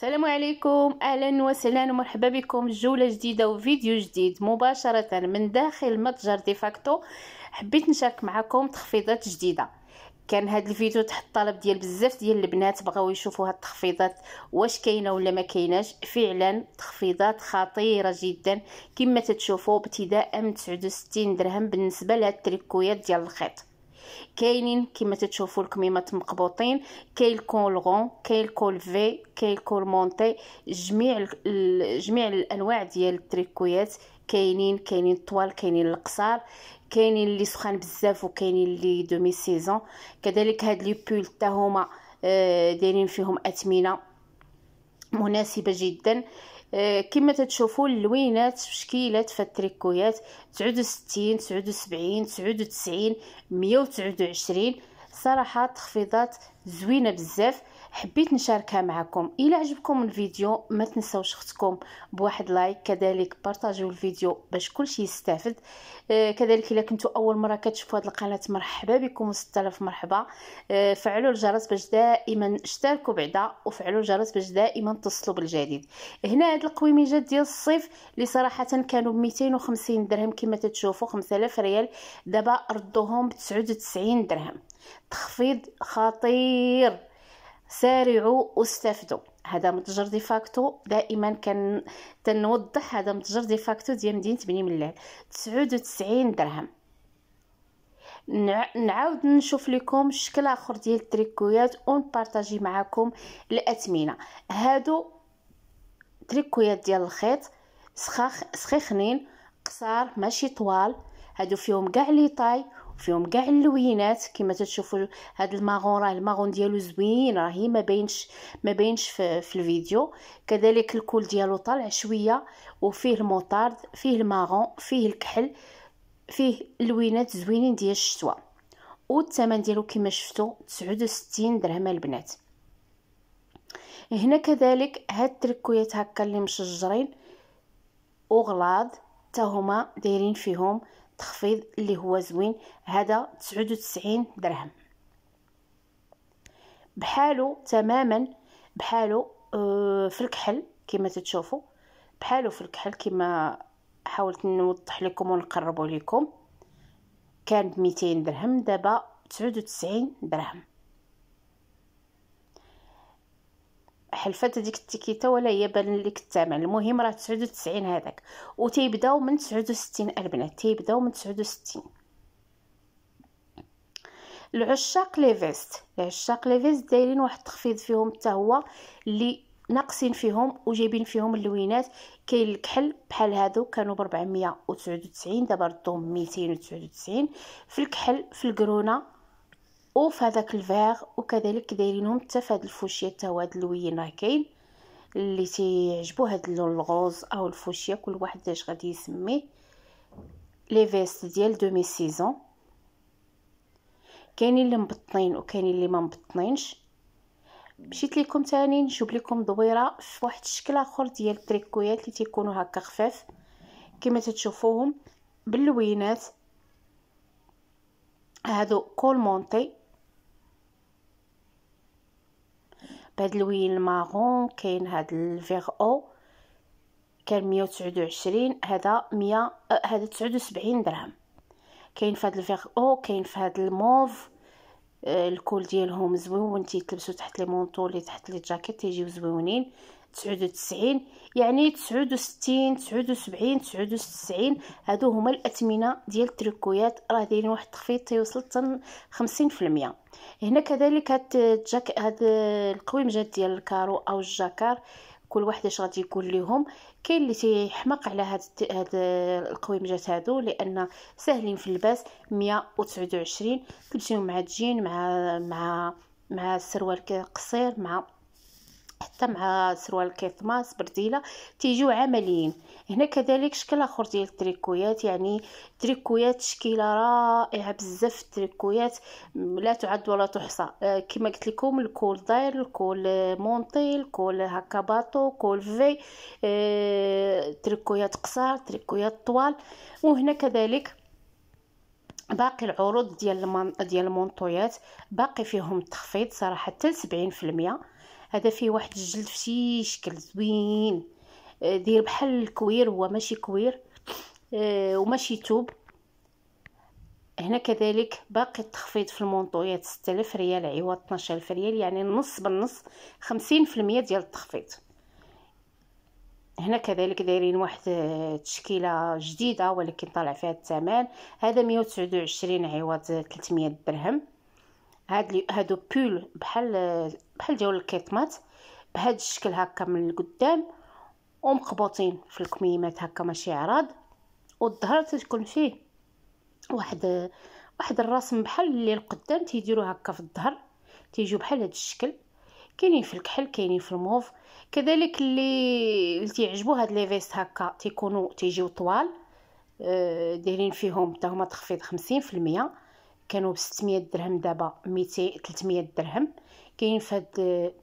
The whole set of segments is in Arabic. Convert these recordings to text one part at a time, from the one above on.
السلام عليكم اهلا وسهلا ومرحبا بكم جولة جديدة وفيديو جديد مباشرة من داخل متجر ديفاكتو حبيت نشارك معكم تخفيضات جديده كان هذا الفيديو تحت طلب ديال بزاف ديال البنات بغاو يشوفوا هاد التخفيضات واش كاينه ولا ما كايناش فعلا تخفيضات خطيره جدا كما تتشوفوا ابتداء من 69 درهم بالنسبه لهاد التريكويات ديال الخيط كاينين كما تتشوفوا الكميمات مقبوطين كاين الكولغون كاين الكول في كاين الكول مونتي جميع جميع الانواع ديال التريكويات كاينين كاينين الطوال كاينين القصار كاينين اللي سخان بزاف وكاينين اللي دومي سيزون كذلك هاد لي بول حتى هما آه، دايرين فيهم اثمنه مناسبه جدا آه، كما تتشوفوا اللوينات شكيلات في التريكويات 69 79 99 129 صراحه تخفيضات زوينه بزاف حبيت نشاركها معكم الى عجبكم الفيديو ما تنسوش اختكم بواحد لايك كذلك بارطاجيو الفيديو باش كلشي يستافد آه، كذلك الا كنتو اول مره كتشوفوا هذه القناه مرحبا بكم 6000 مرحبا آه، فعلوا الجرس باش دائما اشتركوا بعدا وفعلوا الجرس باش دائما تصلوا بالجديد هنا هاد القويميجات ديال الصيف اللي صراحه كانوا ب 250 درهم كما تتشوفوا 5000 ريال دابا ردوهم ب 99 درهم تخفيض خطير سارعوا واستفدوا هذا متجر دي فاكتو دائما كان تنوضح هذا متجر دي فاكتو ديال مدينه بني ملال 99 درهم نعاود نشوف لكم شكل اخر ديال التريكويات ونبارطاجي معكم الاثمنه هادو تريكويات ديال الخيط سخاخ سخيخنين قصار ماشي طوال هادو فيهم كاع لي طاي فيهم كاع اللوينات كما تتشوفوا هاد الماغون راه الماغون ديالو زوين راهي ما باينش ما باينش في, في الفيديو كذلك الكول ديالو طالع شويه وفيه الموطارد فيه الماغون فيه الكحل فيه اللوينات زوينين ديال الشتوى والثمن ديالو كما شفتوا 69 درهم البنات هنا كذلك هاد التركويات هكا اللي مشجرين وغلاض حتى هما دايرين فيهم تخفيض اللي هو زوين هذا تسعود درهم بحالو تماما بحالو آه، في الكحل كما تتشوفوا بحالو في الكحل كما حاولت نوضح لكم ونقربه لكم كان بميتين درهم دابا تسعود درهم حلفات ديك التيكيتا ولا هي بان لك الثمن المهم راه 99 هذاك و تيبداو من 69 البنات تيبداو من 69 العشاق لي فيست العشاق لي فيست دايرين واحد التخفيض فيهم حتى هو اللي ناقصين فيهم وجايبين فيهم اللوينات كاين الكحل بحال هادو كانوا ب 499 دابا ردوهم 299 في الكحل في الكرونه وفي هذاك الفيغ وكذلك دايرينهم حتى في هاد الفوشيا هو هاد اللوينه كاين اللي تيعجبو هاد اللون الغوز او الفوشيا كل واحد اش غادي يسميه لي فيست ديال دومي سيزون كاينين اللي مبطنين وكاينين اللي ما مبطنينش مشيت لكم تاني نجيب لكم دويره في واحد الشكل اخر ديال التريكويات اللي تيكونوا هكا خفاف كما تتشوفوهم باللوينات هادو كول مونتي بهاد الوين الماغون كاين هاد الفيغ او كان مية وتسعود وعشرين هذا مية آه، هذا تسعود وسبعين درهم كاين فهاد الفيغ او كاين فهاد الموف آه، الكول ديالهم زويون تيتلبسو تحت لي مونطو لي تحت لي جاكيت تيجيو زويونين تسعود وتسعين يعني تسعود وستين تسعود وسبعين تسعود وتسعين هادو هما الأثمنة ديال التريكويات راه دايرين واحد التخفيض تيوصل حتى خمسين في المية هنا كذلك هاد الجاك هاد القويمجات ديال الكارو أو الجاكار كل واحد اش غادي يكون ليهم كاين اللي تيحمق على هاد هاد القويمجات هادو لان ساهلين في اللباس 129 كلشيهم مع الجين مع مع مع السروال قصير مع حتى مع سروال كيطماس برديله تيجيو عمليين هنا كذلك شكل اخر ديال التريكويات يعني تريكويات شكيله رائعه بزاف التريكويات لا تعد ولا تحصى آه، كما قلت لكم الكول داير الكول مونطي الكول هكا باطو كول في آه، تريكويات قصار تريكويات طوال وهنا كذلك باقي العروض ديال المن... ديال المونطويات باقي فيهم تخفيض صراحه حتى 70% هذا فيه واحد الجلد في شكل زوين آه، داير بحال الكوير هو ماشي كوير آه، وماشي توب هنا كذلك باقي التخفيض في المونطويات 6000 ريال عوض 12000 ريال يعني النص بالنص 50% ديال التخفيض هنا كذلك دايرين واحد التشكيله آه، جديده ولكن طالع فيها الثمن هذا 129 عوض 300 درهم هاد هادو بول بحال بحال جاو الكيطمات بهاد الشكل هكا من القدام ومقبوطين في الكميمات هكا ماشي عراض والظهر تكون فيه واحد واحد الرسم بحال اللي القدام تيديروا هكا في الظهر تيجيو بحال هاد الشكل كاينين في الكحل كاينين في الموف كذلك اللي اللي تيعجبو هاد لي فيست هكا تيكونوا تيجيو طوال آه، دايرين فيهم حتى هما تخفيض 50% كانوا ب 600 درهم دابا 200 300 درهم كاين فهاد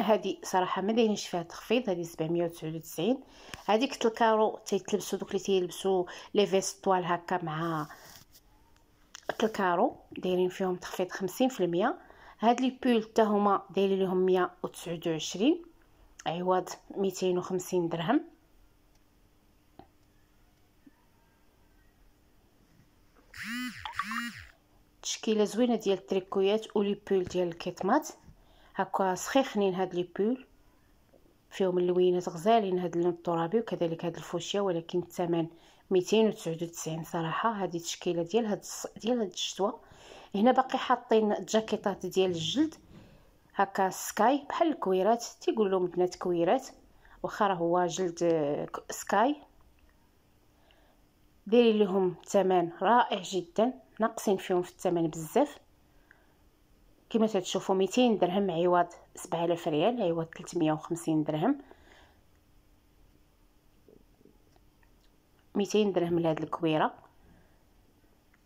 هادي صراحه ما دايرينش فيها تخفيض هادي 799 هاديك تلكارو تيتلبسوا دوك اللي تيلبسوا لي فيست طوال هكا مع تلكارو دايرين فيهم تخفيض 50% هاد لي بول حتى هما دايرين ليهم 129 عوض 250 درهم تشكيله زوينه ديال التريكويات ولي بول ديال الكيطمات هكا سخيخنين هاد لي بول فيهم اللوينات غزالين هاد اللون الترابي وكذلك هاد الفوشيا ولكن الثمن 299 صراحه هذه تشكيله ديال هاد ديال هاد الشتوى هنا باقي حاطين جاكيطات ديال الجلد هكا سكاي بحال الكويرات تيقول لهم بنات كويرات واخا راه هو جلد سكاي ديري لهم ثمن رائع جدا ناقصين فيهم في الثمن بزاف كما تتشوفوا 200 درهم عوض 7000 ريال عوض 350 درهم 200 درهم لهاد الكويره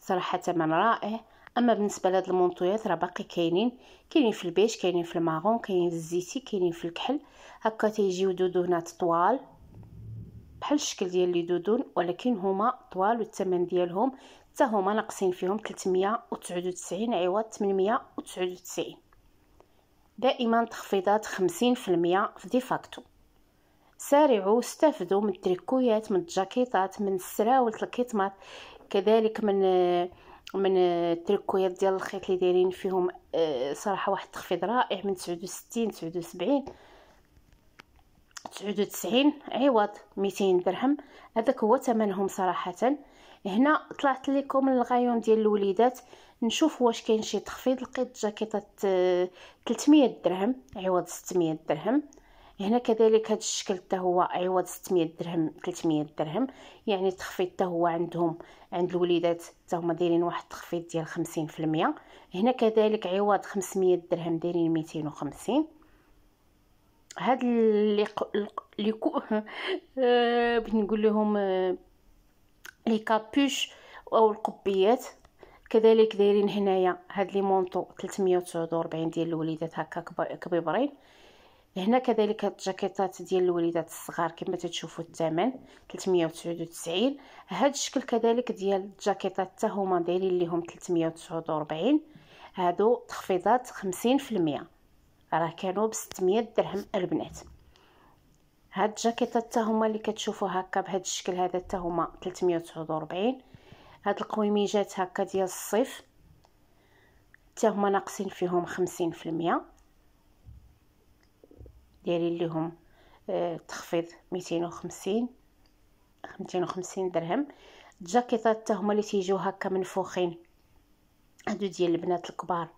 صراحه ثمن رائع اما بالنسبه لهاد المونطويات راه باقي كاينين كاينين في البيج كاينين في الماغون كاينين في الزيتي كاينين في الكحل هكا تيجيو دودونات طوال بحال الشكل ديال لي دودون ولكن هما طوال والثمن ديالهم حتى هما ناقصين فيهم 399 عوض 899 دائما تخفيضات 50% في دي فاكتو سارعوا استفدوا من التريكويات من الجاكيطات من السراول الكيتمات كذلك من من التريكويات ديال الخيط اللي دايرين فيهم آه، صراحه واحد التخفيض رائع من 69 79 99 عوض 200 درهم هذاك هو ثمنهم صراحه هنا طلعت لكم الغيون ديال الوليدات نشوف واش كاين شي تخفيض لقيت جاكيطه 300 آه، درهم عوض 600 درهم هنا كذلك هذا الشكل حتى هو عوض 600 درهم 300 درهم يعني التخفيض حتى هو عندهم عند الوليدات حتى هما دايرين واحد التخفيض ديال 50% هنا كذلك عوض 500 درهم دايرين 250 هاد اللي قو... اللي كو... آه، بنقول لهم آه، لي كابوش او القبيات كذلك دايرين هنايا هاد لي مونطو 349 ديال الوليدات هكا كبيبرين هنا كذلك هاد الجاكيطات ديال الوليدات الصغار كما تتشوفوا الثمن 399 هاد الشكل كذلك ديال الجاكيطات حتى هما دايرين ليهم 349 هادو تخفيضات 50% راه كانوا ب 600 درهم البنات هاد الجاكيطه حتى هما اللي كتشوفوا هكا بهذا الشكل هذا حتى هما 349 هاد القويميجات هكا ديال الصيف حتى هما ناقصين فيهم 50% ديال اللي هم تخفيض 250 250 درهم الجاكيطات حتى هما اللي تيجيو هكا منفوخين هادو ديال البنات الكبار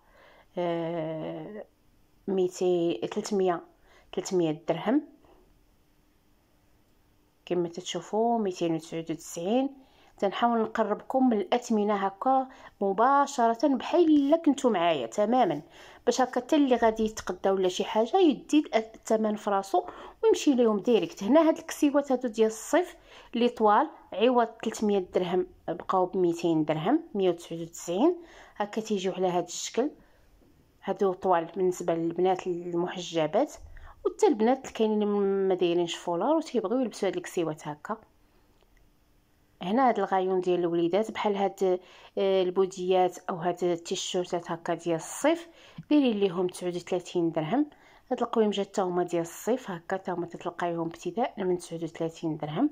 آه، ميتي 300 300 درهم كما تتشوفوا 299 تنحاول نقربكم من الاثمنه هكا مباشره بحال الا كنتو معايا تماما باش هكا حتى اللي غادي يتقدا ولا شي حاجه يدي الثمن فراسو ويمشي ليهم ديريكت هنا هاد الكسيوات هادو ديال الصيف لي طوال عوض 300 درهم بقاو ب 200 درهم 199 هكا تيجيو على هاد الشكل هادو طوال بالنسبه للبنات المحجبات وحتى البنات كاينين اللي ما دايرينش فولار وتيبغيو يلبسوا هاد الكسيوات هكا هنا هاد الغايون ديال الوليدات بحال هاد آه، البوديات او هاد التيشيرتات هكا ديال الصيف ديري ليهم 39 درهم هاد القويمجات حتى هما ديال الصيف هكا حتى هما تتلقايهم ابتداء من 39 درهم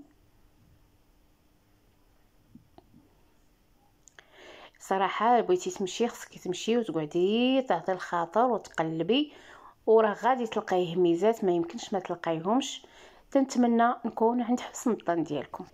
صراحه بغيتي تمشي خصك تمشي وتقعدي تعطي الخاطر وتقلبي وراه غادي تلقايه ميزات ما يمكنش ما تلقايهمش تنتمنى نكون عند حسن الظن ديالكم